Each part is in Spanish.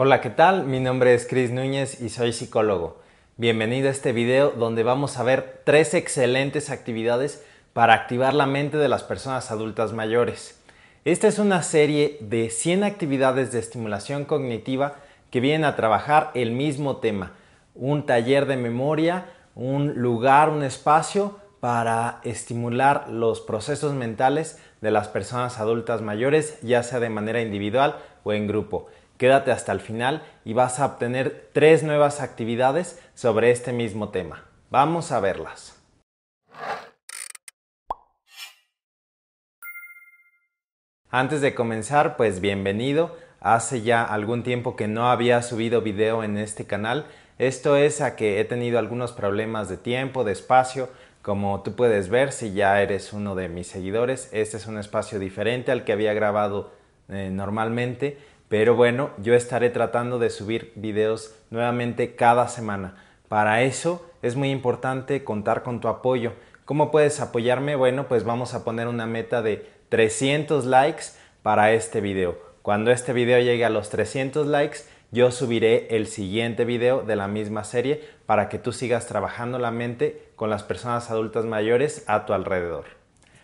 Hola, ¿qué tal? Mi nombre es Cris Núñez y soy psicólogo. Bienvenido a este video donde vamos a ver tres excelentes actividades para activar la mente de las personas adultas mayores. Esta es una serie de 100 actividades de estimulación cognitiva que vienen a trabajar el mismo tema, un taller de memoria, un lugar, un espacio para estimular los procesos mentales de las personas adultas mayores, ya sea de manera individual o en grupo. Quédate hasta el final y vas a obtener tres nuevas actividades sobre este mismo tema. Vamos a verlas. Antes de comenzar, pues bienvenido. Hace ya algún tiempo que no había subido video en este canal. Esto es a que he tenido algunos problemas de tiempo, de espacio. Como tú puedes ver, si ya eres uno de mis seguidores, este es un espacio diferente al que había grabado eh, normalmente pero bueno, yo estaré tratando de subir videos nuevamente cada semana. Para eso es muy importante contar con tu apoyo. ¿Cómo puedes apoyarme? Bueno, pues vamos a poner una meta de 300 likes para este video. Cuando este video llegue a los 300 likes, yo subiré el siguiente video de la misma serie para que tú sigas trabajando la mente con las personas adultas mayores a tu alrededor.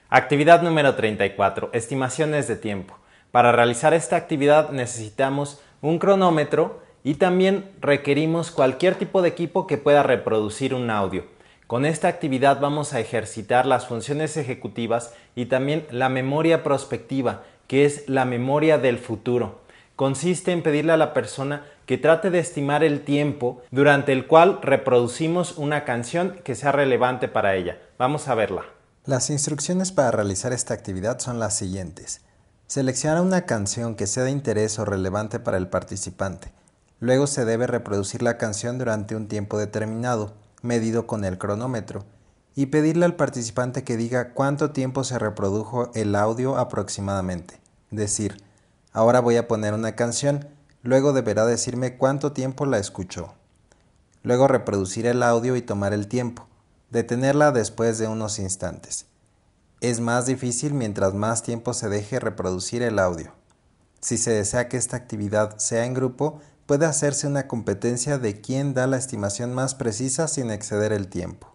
Actividad número 34. Estimaciones de tiempo. Para realizar esta actividad necesitamos un cronómetro y también requerimos cualquier tipo de equipo que pueda reproducir un audio. Con esta actividad vamos a ejercitar las funciones ejecutivas y también la memoria prospectiva, que es la memoria del futuro. Consiste en pedirle a la persona que trate de estimar el tiempo durante el cual reproducimos una canción que sea relevante para ella. Vamos a verla. Las instrucciones para realizar esta actividad son las siguientes. Selecciona una canción que sea de interés o relevante para el participante. Luego se debe reproducir la canción durante un tiempo determinado, medido con el cronómetro, y pedirle al participante que diga cuánto tiempo se reprodujo el audio aproximadamente. Decir, ahora voy a poner una canción, luego deberá decirme cuánto tiempo la escuchó. Luego reproducir el audio y tomar el tiempo, detenerla después de unos instantes es más difícil mientras más tiempo se deje reproducir el audio. Si se desea que esta actividad sea en grupo, puede hacerse una competencia de quién da la estimación más precisa sin exceder el tiempo.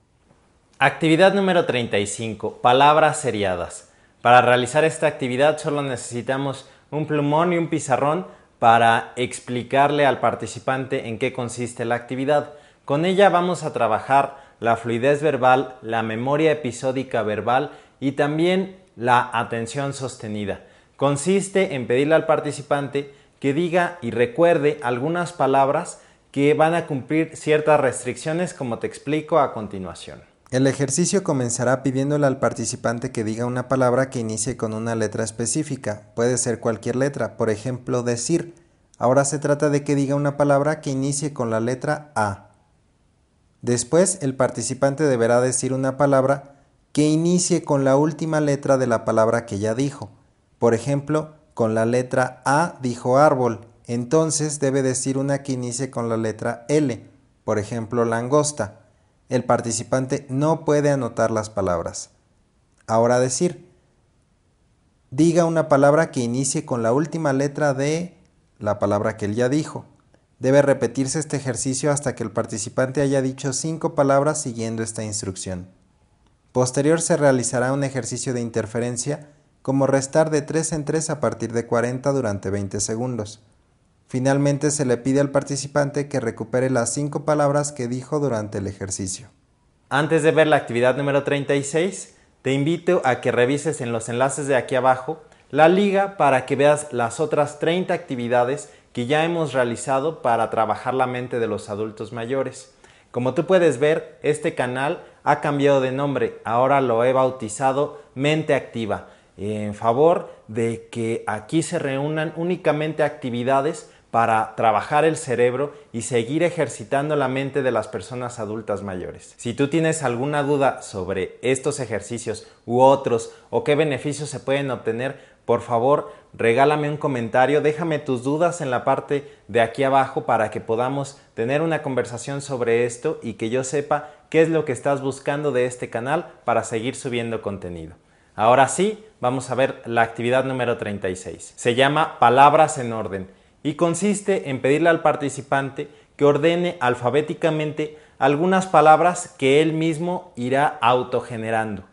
Actividad número 35. Palabras seriadas. Para realizar esta actividad solo necesitamos un plumón y un pizarrón para explicarle al participante en qué consiste la actividad. Con ella vamos a trabajar la fluidez verbal, la memoria episódica verbal y también la atención sostenida. Consiste en pedirle al participante que diga y recuerde algunas palabras que van a cumplir ciertas restricciones como te explico a continuación. El ejercicio comenzará pidiéndole al participante que diga una palabra que inicie con una letra específica, puede ser cualquier letra, por ejemplo decir. Ahora se trata de que diga una palabra que inicie con la letra A. Después el participante deberá decir una palabra inicie con la última letra de la palabra que ya dijo. Por ejemplo, con la letra A dijo árbol, entonces debe decir una que inicie con la letra L, por ejemplo langosta. El participante no puede anotar las palabras. Ahora decir, diga una palabra que inicie con la última letra de la palabra que él ya dijo. Debe repetirse este ejercicio hasta que el participante haya dicho cinco palabras siguiendo esta instrucción. Posterior se realizará un ejercicio de interferencia como restar de 3 en 3 a partir de 40 durante 20 segundos. Finalmente se le pide al participante que recupere las 5 palabras que dijo durante el ejercicio. Antes de ver la actividad número 36, te invito a que revises en los enlaces de aquí abajo la liga para que veas las otras 30 actividades que ya hemos realizado para trabajar la mente de los adultos mayores. Como tú puedes ver, este canal ha cambiado de nombre, ahora lo he bautizado Mente Activa, en favor de que aquí se reúnan únicamente actividades para trabajar el cerebro y seguir ejercitando la mente de las personas adultas mayores. Si tú tienes alguna duda sobre estos ejercicios u otros o qué beneficios se pueden obtener, por favor regálame un comentario, déjame tus dudas en la parte de aquí abajo para que podamos tener una conversación sobre esto y que yo sepa qué es lo que estás buscando de este canal para seguir subiendo contenido. Ahora sí, vamos a ver la actividad número 36. Se llama Palabras en Orden y consiste en pedirle al participante que ordene alfabéticamente algunas palabras que él mismo irá autogenerando.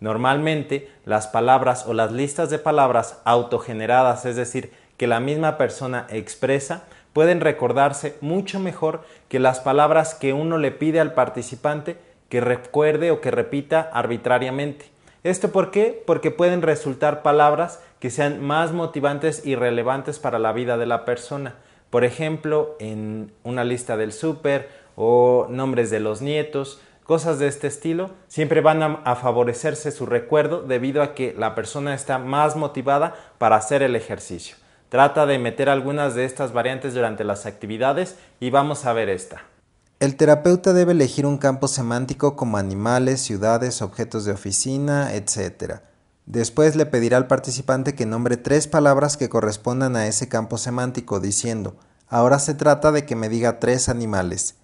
Normalmente, las palabras o las listas de palabras autogeneradas, es decir, que la misma persona expresa, pueden recordarse mucho mejor que las palabras que uno le pide al participante que recuerde o que repita arbitrariamente. ¿Esto por qué? Porque pueden resultar palabras que sean más motivantes y relevantes para la vida de la persona. Por ejemplo, en una lista del súper o nombres de los nietos, cosas de este estilo, siempre van a, favorecerse su recuerdo debido a que la persona está más motivada para hacer el ejercicio. Trata de meter algunas de estas variantes durante las actividades y vamos a ver esta. El terapeuta debe elegir un campo semántico como animales, ciudades, objetos de oficina, etc. Después le pedirá al participante que nombre tres palabras que correspondan a ese campo semántico, diciendo, ahora se trata de que me diga tres animales.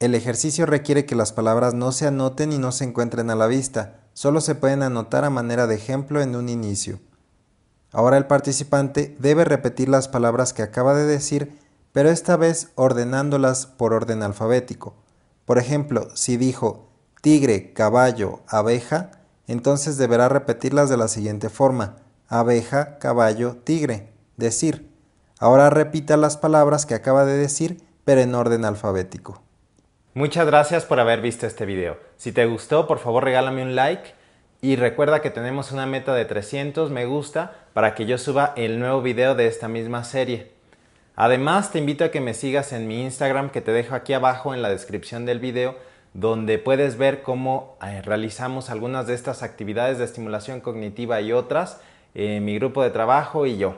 El ejercicio requiere que las palabras no se anoten y no se encuentren a la vista, solo se pueden anotar a manera de ejemplo en un inicio. Ahora el participante debe repetir las palabras que acaba de decir, pero esta vez ordenándolas por orden alfabético. Por ejemplo, si dijo tigre, caballo, abeja, entonces deberá repetirlas de la siguiente forma, abeja, caballo, tigre, decir. Ahora repita las palabras que acaba de decir, pero en orden alfabético. Muchas gracias por haber visto este video. Si te gustó, por favor regálame un like y recuerda que tenemos una meta de 300 me gusta para que yo suba el nuevo video de esta misma serie. Además, te invito a que me sigas en mi Instagram que te dejo aquí abajo en la descripción del video donde puedes ver cómo eh, realizamos algunas de estas actividades de estimulación cognitiva y otras, en eh, mi grupo de trabajo y yo.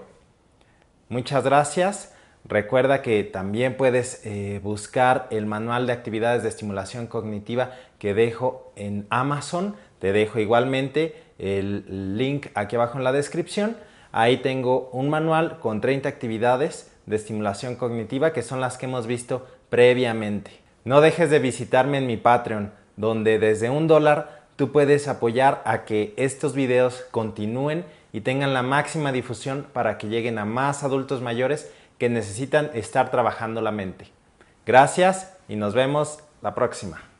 Muchas gracias. Recuerda que también puedes eh, buscar el manual de actividades de estimulación cognitiva que dejo en Amazon. Te dejo igualmente el link aquí abajo en la descripción. Ahí tengo un manual con 30 actividades de estimulación cognitiva que son las que hemos visto previamente. No dejes de visitarme en mi Patreon, donde desde un dólar tú puedes apoyar a que estos videos continúen y tengan la máxima difusión para que lleguen a más adultos mayores que necesitan estar trabajando la mente. Gracias y nos vemos la próxima.